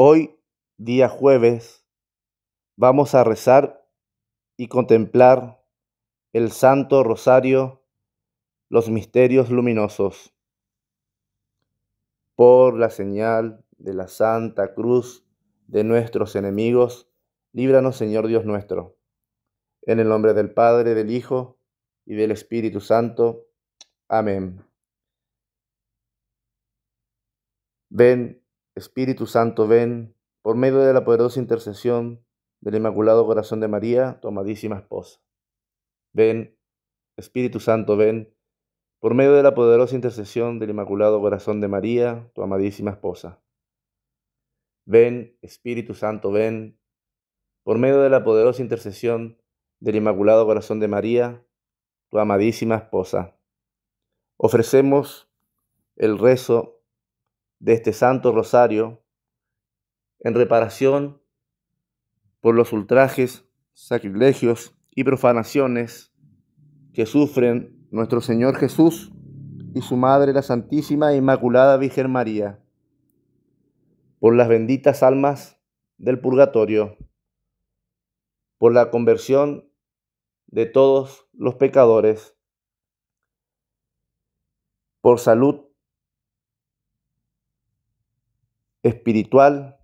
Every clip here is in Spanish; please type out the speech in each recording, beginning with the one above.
Hoy, día jueves, vamos a rezar y contemplar el Santo Rosario, los misterios luminosos. Por la señal de la Santa Cruz de nuestros enemigos, líbranos Señor Dios nuestro. En el nombre del Padre, del Hijo y del Espíritu Santo. Amén. Ven, Espíritu Santo, ven, por medio de la poderosa intercesión del Inmaculado Corazón de María, tu amadísima esposa. Ven, Espíritu Santo, ven, por medio de la poderosa intercesión del Inmaculado Corazón de María, tu amadísima esposa. Ven, Espíritu Santo, ven, por medio de la poderosa intercesión del Inmaculado Corazón de María, tu amadísima esposa. Ofrecemos el rezo de este Santo Rosario en reparación por los ultrajes, sacrilegios y profanaciones que sufren nuestro Señor Jesús y su Madre la Santísima e Inmaculada Virgen María, por las benditas almas del purgatorio, por la conversión de todos los pecadores, por salud espiritual,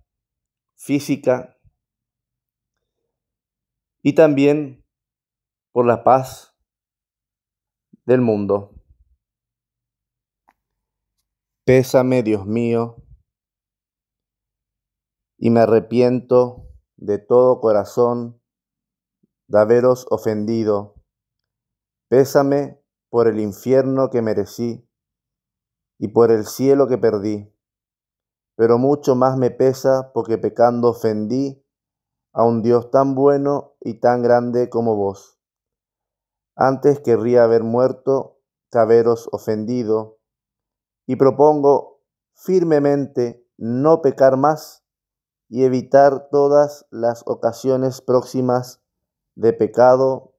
física y también por la paz del mundo. Pésame, Dios mío, y me arrepiento de todo corazón de haberos ofendido. Pésame por el infierno que merecí y por el cielo que perdí pero mucho más me pesa porque pecando ofendí a un Dios tan bueno y tan grande como vos. Antes querría haber muerto que haberos ofendido, y propongo firmemente no pecar más y evitar todas las ocasiones próximas de pecado.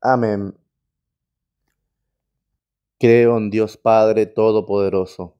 Amén. Creo en Dios Padre Todopoderoso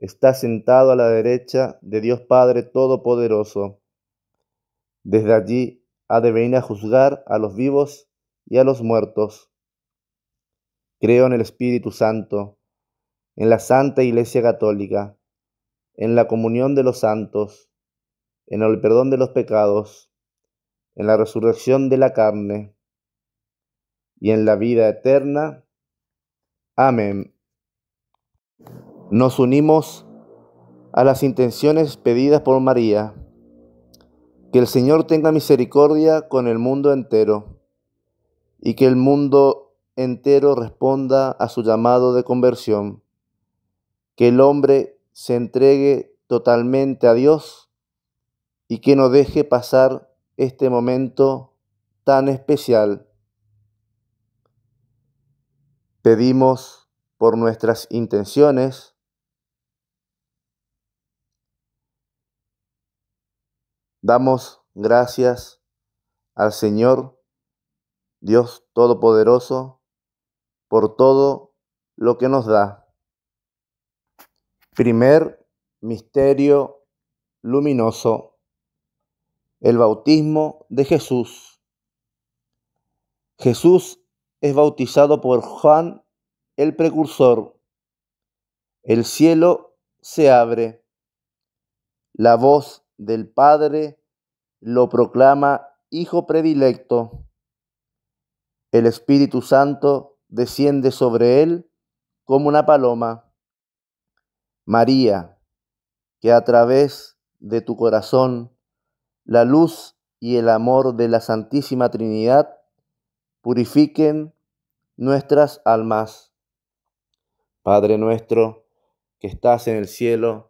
está sentado a la derecha de Dios Padre Todopoderoso. Desde allí ha de venir a juzgar a los vivos y a los muertos. Creo en el Espíritu Santo, en la Santa Iglesia Católica, en la comunión de los santos, en el perdón de los pecados, en la resurrección de la carne y en la vida eterna. Amén. Nos unimos a las intenciones pedidas por María. Que el Señor tenga misericordia con el mundo entero y que el mundo entero responda a su llamado de conversión. Que el hombre se entregue totalmente a Dios y que no deje pasar este momento tan especial. Pedimos por nuestras intenciones Damos gracias al Señor Dios Todopoderoso por todo lo que nos da. Primer misterio luminoso, el bautismo de Jesús. Jesús es bautizado por Juan el precursor. El cielo se abre. La voz del Padre lo proclama Hijo predilecto. El Espíritu Santo desciende sobre él como una paloma. María, que a través de tu corazón la luz y el amor de la Santísima Trinidad purifiquen nuestras almas. Padre nuestro, que estás en el cielo,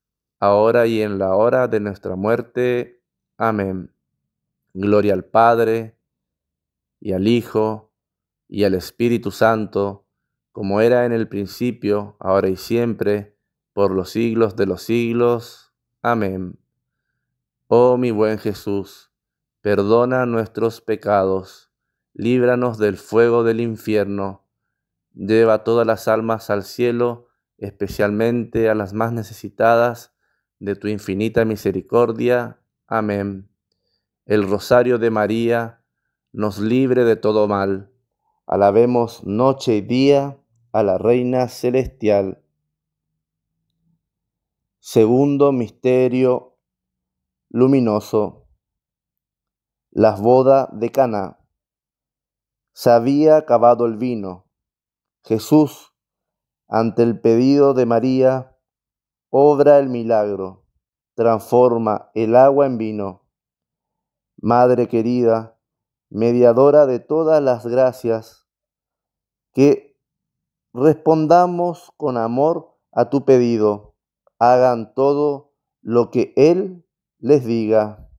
ahora y en la hora de nuestra muerte. Amén. Gloria al Padre, y al Hijo, y al Espíritu Santo, como era en el principio, ahora y siempre, por los siglos de los siglos. Amén. Oh mi buen Jesús, perdona nuestros pecados, líbranos del fuego del infierno, lleva todas las almas al cielo, especialmente a las más necesitadas de tu infinita misericordia. Amén. El rosario de María nos libre de todo mal. Alabemos noche y día a la Reina Celestial. Segundo misterio luminoso. Las bodas de Cana. Se había acabado el vino. Jesús, ante el pedido de María, obra el milagro, transforma el agua en vino. Madre querida, mediadora de todas las gracias, que respondamos con amor a tu pedido. Hagan todo lo que Él les diga.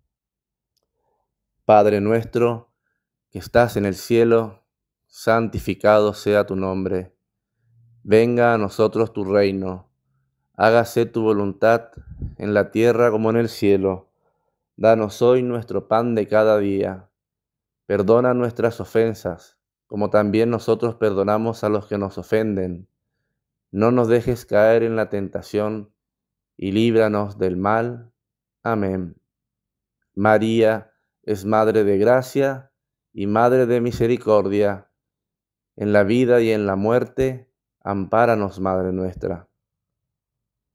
Padre nuestro, que estás en el cielo, santificado sea tu nombre. Venga a nosotros tu reino hágase tu voluntad en la tierra como en el cielo. Danos hoy nuestro pan de cada día. Perdona nuestras ofensas, como también nosotros perdonamos a los que nos ofenden. No nos dejes caer en la tentación, y líbranos del mal. Amén. María es Madre de Gracia y Madre de Misericordia. En la vida y en la muerte, ampáranos, Madre nuestra.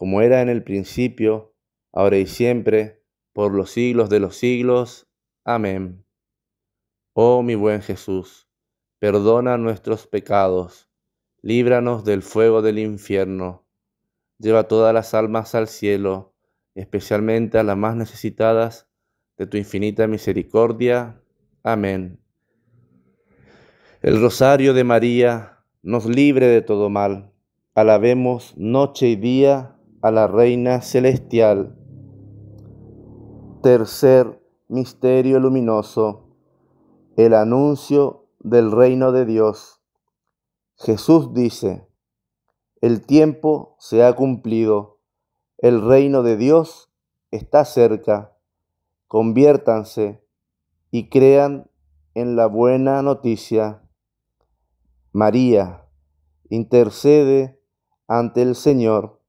como era en el principio, ahora y siempre, por los siglos de los siglos. Amén. Oh mi buen Jesús, perdona nuestros pecados, líbranos del fuego del infierno, lleva todas las almas al cielo, especialmente a las más necesitadas de tu infinita misericordia. Amén. El rosario de María nos libre de todo mal. Alabemos noche y día a la Reina Celestial. Tercer misterio luminoso, el anuncio del reino de Dios. Jesús dice, el tiempo se ha cumplido, el reino de Dios está cerca, conviértanse y crean en la buena noticia. María intercede ante el Señor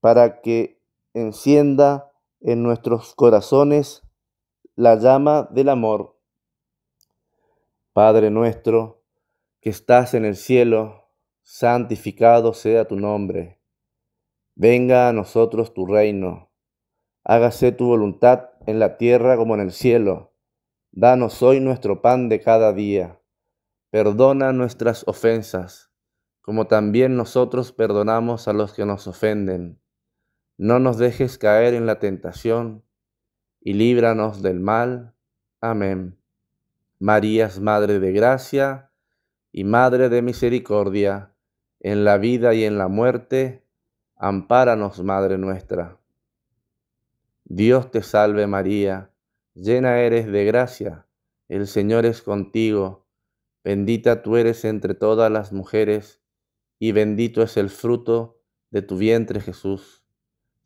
para que encienda en nuestros corazones la llama del amor. Padre nuestro, que estás en el cielo, santificado sea tu nombre. Venga a nosotros tu reino. Hágase tu voluntad en la tierra como en el cielo. Danos hoy nuestro pan de cada día. Perdona nuestras ofensas, como también nosotros perdonamos a los que nos ofenden no nos dejes caer en la tentación y líbranos del mal. Amén. María es Madre de Gracia y Madre de Misericordia, en la vida y en la muerte, ampáranos, Madre nuestra. Dios te salve María, llena eres de gracia, el Señor es contigo, bendita tú eres entre todas las mujeres, y bendito es el fruto de tu vientre Jesús.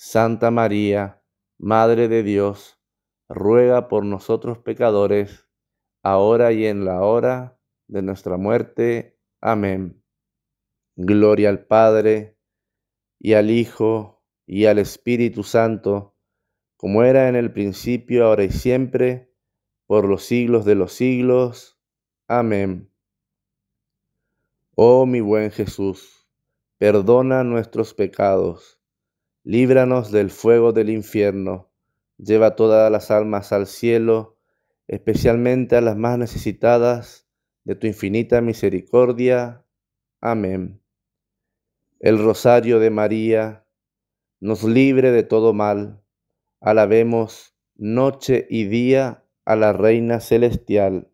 Santa María, Madre de Dios, ruega por nosotros pecadores, ahora y en la hora de nuestra muerte. Amén. Gloria al Padre, y al Hijo, y al Espíritu Santo, como era en el principio, ahora y siempre, por los siglos de los siglos. Amén. Oh mi buen Jesús, perdona nuestros pecados líbranos del fuego del infierno, lleva todas las almas al cielo, especialmente a las más necesitadas de tu infinita misericordia. Amén. El rosario de María nos libre de todo mal. Alabemos noche y día a la Reina Celestial.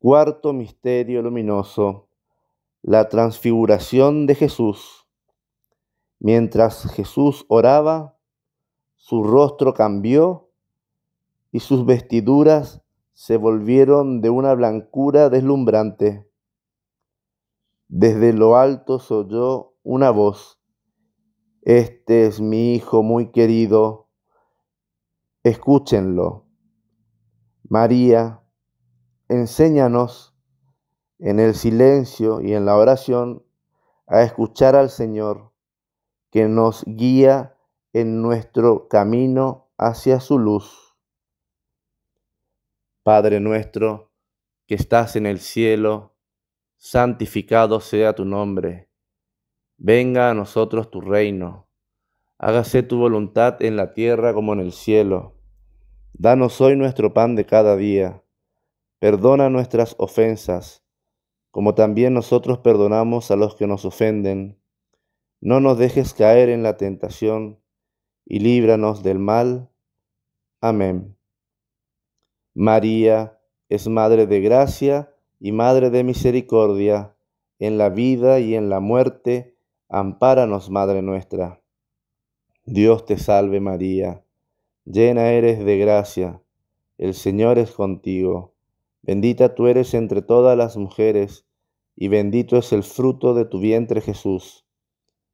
Cuarto misterio luminoso, la transfiguración de Jesús. Mientras Jesús oraba, su rostro cambió y sus vestiduras se volvieron de una blancura deslumbrante. Desde lo alto se oyó una voz. Este es mi Hijo muy querido. Escúchenlo. María, enséñanos en el silencio y en la oración a escuchar al Señor que nos guía en nuestro camino hacia su luz. Padre nuestro, que estás en el cielo, santificado sea tu nombre. Venga a nosotros tu reino. Hágase tu voluntad en la tierra como en el cielo. Danos hoy nuestro pan de cada día. Perdona nuestras ofensas, como también nosotros perdonamos a los que nos ofenden no nos dejes caer en la tentación y líbranos del mal. Amén. María es Madre de Gracia y Madre de Misericordia, en la vida y en la muerte, ampáranos, Madre nuestra. Dios te salve María, llena eres de gracia, el Señor es contigo, bendita tú eres entre todas las mujeres, y bendito es el fruto de tu vientre Jesús.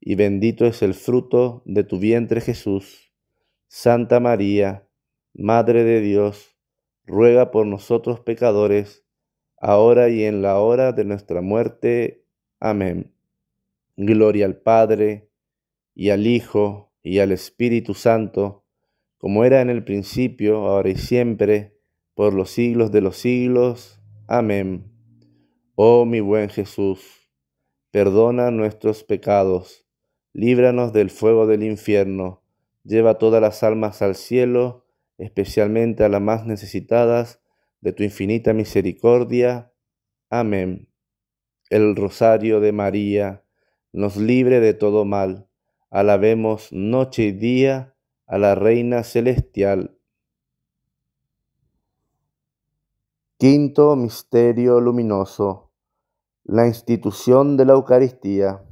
y bendito es el fruto de tu vientre Jesús. Santa María, Madre de Dios, ruega por nosotros pecadores, ahora y en la hora de nuestra muerte. Amén. Gloria al Padre, y al Hijo, y al Espíritu Santo, como era en el principio, ahora y siempre, por los siglos de los siglos. Amén. Oh mi buen Jesús, perdona nuestros pecados líbranos del fuego del infierno, lleva todas las almas al cielo, especialmente a las más necesitadas de tu infinita misericordia. Amén. El rosario de María nos libre de todo mal. Alabemos noche y día a la Reina Celestial. Quinto Misterio Luminoso. La institución de la Eucaristía.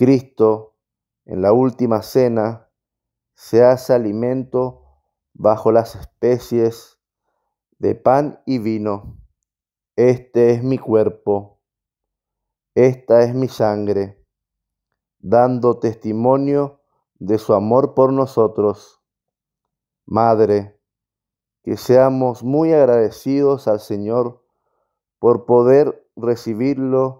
Cristo en la última cena se hace alimento bajo las especies de pan y vino. Este es mi cuerpo, esta es mi sangre, dando testimonio de su amor por nosotros. Madre, que seamos muy agradecidos al Señor por poder recibirlo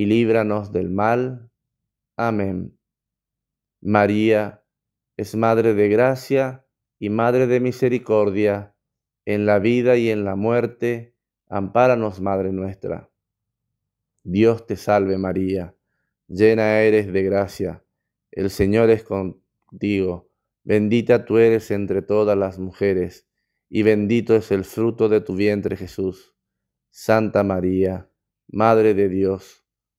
y líbranos del mal. Amén. María es Madre de Gracia y Madre de Misericordia, en la vida y en la muerte, ampáranos, Madre nuestra. Dios te salve María, llena eres de gracia, el Señor es contigo, bendita tú eres entre todas las mujeres, y bendito es el fruto de tu vientre Jesús. Santa María, Madre de Dios,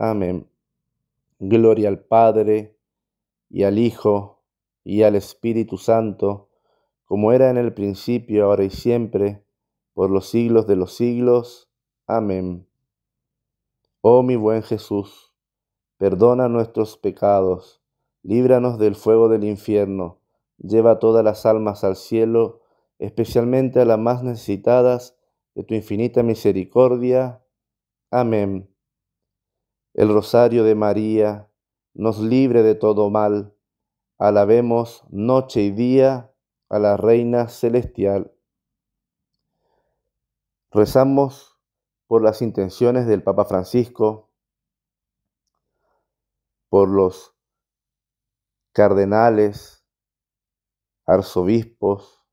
Amén. Gloria al Padre y al Hijo y al Espíritu Santo, como era en el principio, ahora y siempre, por los siglos de los siglos. Amén. Oh mi buen Jesús, perdona nuestros pecados, líbranos del fuego del infierno, lleva todas las almas al cielo, especialmente a las más necesitadas de tu infinita misericordia. Amén. El rosario de María nos libre de todo mal. Alabemos noche y día a la Reina Celestial. Rezamos por las intenciones del Papa Francisco, por los cardenales, arzobispos,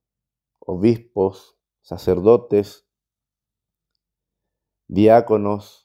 obispos, sacerdotes, diáconos,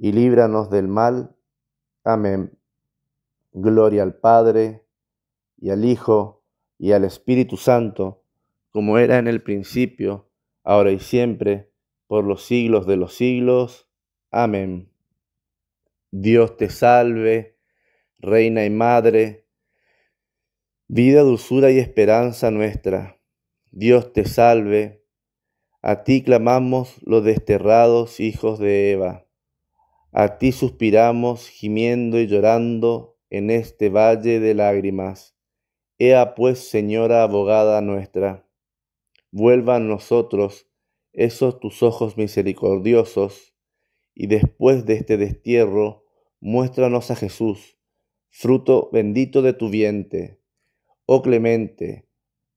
y líbranos del mal. Amén. Gloria al Padre, y al Hijo, y al Espíritu Santo, como era en el principio, ahora y siempre, por los siglos de los siglos. Amén. Dios te salve, Reina y Madre, vida, dulzura y esperanza nuestra. Dios te salve, a ti clamamos los desterrados hijos de Eva. A ti suspiramos gimiendo y llorando en este valle de lágrimas. Ea pues, Señora abogada nuestra, vuelva a nosotros esos tus ojos misericordiosos, y después de este destierro, muéstranos a Jesús, fruto bendito de tu vientre. Oh clemente,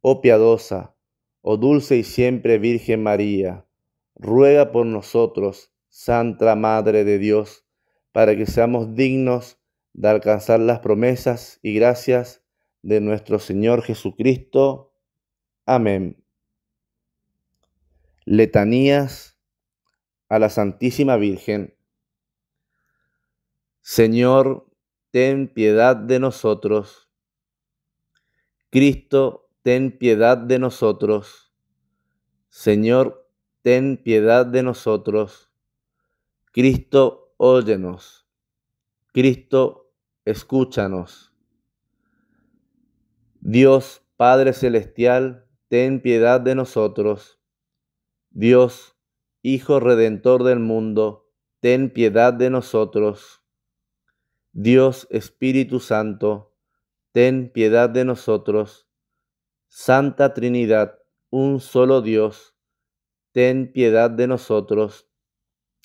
oh piadosa, oh dulce y siempre Virgen María, ruega por nosotros, Santa Madre de Dios, para que seamos dignos de alcanzar las promesas y gracias de nuestro Señor Jesucristo. Amén. Letanías a la Santísima Virgen. Señor, ten piedad de nosotros. Cristo, ten piedad de nosotros. Señor, ten piedad de nosotros. Cristo, óyenos. Cristo, escúchanos. Dios Padre Celestial, ten piedad de nosotros. Dios Hijo Redentor del mundo, ten piedad de nosotros. Dios Espíritu Santo, ten piedad de nosotros. Santa Trinidad, un solo Dios, ten piedad de nosotros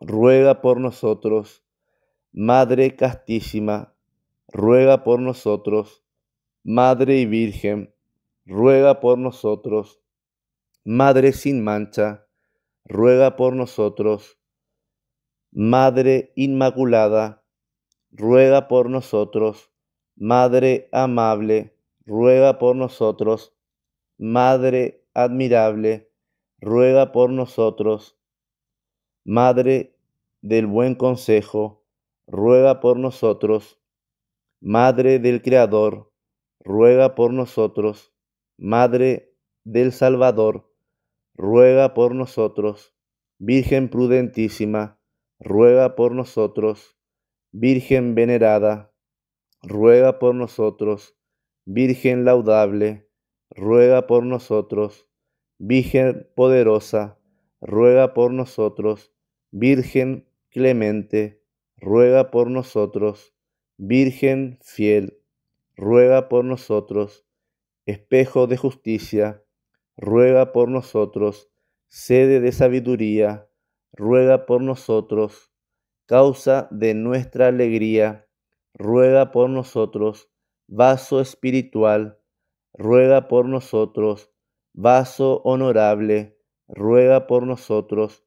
ruega por nosotros. Madre castísima, ruega por nosotros. Madre y Virgen, ruega por nosotros. Madre sin mancha, ruega por nosotros. Madre Inmaculada, ruega por nosotros. Madre amable, ruega por nosotros. Madre admirable, ruega por nosotros. Madre del buen consejo, ruega por nosotros. Madre del Creador, ruega por nosotros. Madre del Salvador, ruega por nosotros. Virgen prudentísima, ruega por nosotros. Virgen venerada, ruega por nosotros. Virgen laudable, ruega por nosotros. Virgen poderosa, ruega por nosotros. Virgen clemente, ruega por nosotros. Virgen fiel, ruega por nosotros. Espejo de justicia, ruega por nosotros. Sede de sabiduría, ruega por nosotros. Causa de nuestra alegría, ruega por nosotros. Vaso espiritual, ruega por nosotros. Vaso honorable, ruega por nosotros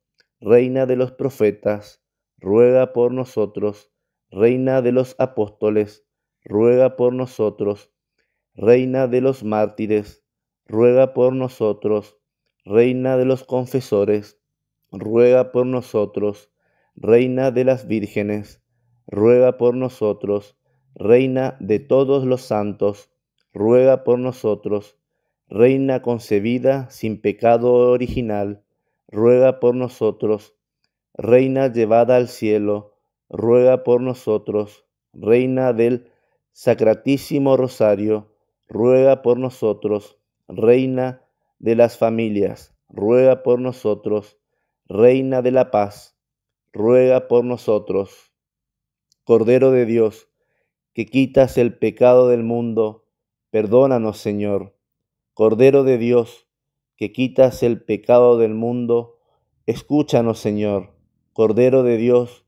Reina de los profetas, ruega por nosotros. Reina de los apóstoles, ruega por nosotros. Reina de los mártires, ruega por nosotros. Reina de los confesores, ruega por nosotros. Reina de las vírgenes, ruega por nosotros. Reina de todos los santos, ruega por nosotros. Reina concebida sin pecado original ruega por nosotros. Reina llevada al cielo, ruega por nosotros. Reina del Sacratísimo Rosario, ruega por nosotros. Reina de las familias, ruega por nosotros. Reina de la paz, ruega por nosotros. Cordero de Dios, que quitas el pecado del mundo, perdónanos, Señor. Cordero de Dios, que quitas el pecado del mundo, escúchanos Señor, Cordero de Dios,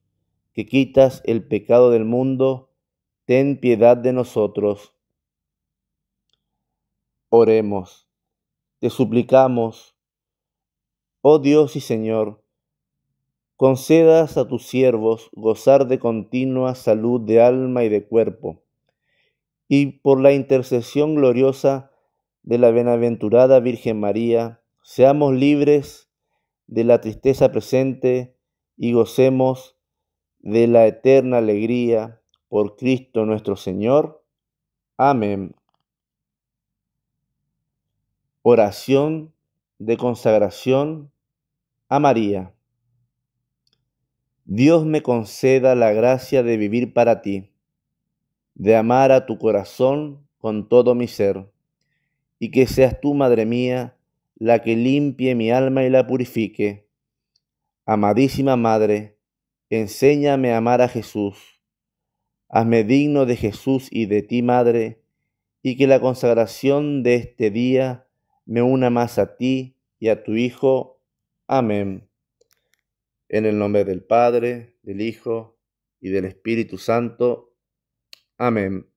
que quitas el pecado del mundo, ten piedad de nosotros. Oremos, te suplicamos, oh Dios y Señor, concedas a tus siervos gozar de continua salud de alma y de cuerpo, y por la intercesión gloriosa de la bienaventurada Virgen María, seamos libres de la tristeza presente y gocemos de la eterna alegría por Cristo nuestro Señor. Amén. Oración de consagración a María. Dios me conceda la gracia de vivir para ti, de amar a tu corazón con todo mi ser y que seas tú, Madre mía, la que limpie mi alma y la purifique. Amadísima Madre, enséñame a amar a Jesús. Hazme digno de Jesús y de ti, Madre, y que la consagración de este día me una más a ti y a tu Hijo. Amén. En el nombre del Padre, del Hijo y del Espíritu Santo. Amén.